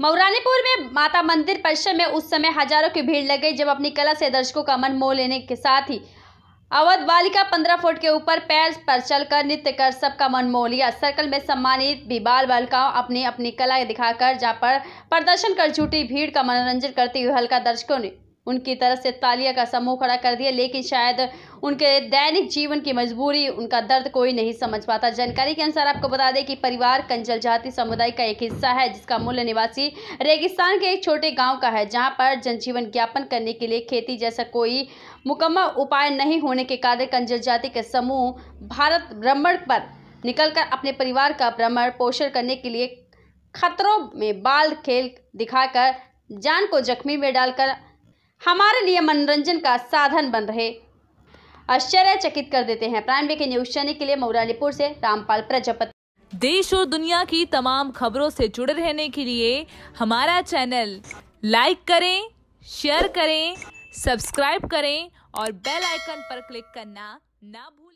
मऊरानीपुर में माता मंदिर परिसर में उस समय हजारों की भीड़ लग गई जब अपनी कला से दर्शकों का मन मोह लेने के साथ ही अवध बालिका पंद्रह फुट के ऊपर पैर पर चलकर नृत्य कर, कर सबका मन मोह लिया सर्कल में सम्मानित भी बाल बालिकाओं अपनी अपनी कला दिखाकर जा पर प्रदर्शन कर झूठी भीड़ का मनोरंजन करते हुए हल्का दर्शकों ने उनकी तरफ से तालिया का समूह खड़ा कर दिया लेकिन शायद उनके दैनिक जीवन की मजबूरी उनका दर्द कोई नहीं समझ पाता जानकारी के अनुसार आपको बता दें कि परिवार कंजल जाति समुदाय का एक हिस्सा है जिसका मूल निवासी रेगिस्तान के एक छोटे गांव का है जहां पर जनजीवन ज्ञापन करने के लिए खेती जैसा कोई मुकम्मल उपाय नहीं होने के कारण कंजल जाति के समूह भारत भ्रमण पर निकलकर अपने परिवार का भ्रमण पोषण करने के लिए खतरों में बाल खेल दिखाकर जान को जख्मी में डालकर हमारे लिए मनोरंजन का साधन बन रहे आश्चर्यचकित कर देते हैं प्राइम वे के न्यूज चैनल के लिए मौरालीपुर से रामपाल प्रजापति देश और दुनिया की तमाम खबरों से जुड़े रहने के लिए हमारा चैनल लाइक करें शेयर करें सब्सक्राइब करें और बेल आइकन पर क्लिक करना ना भूलें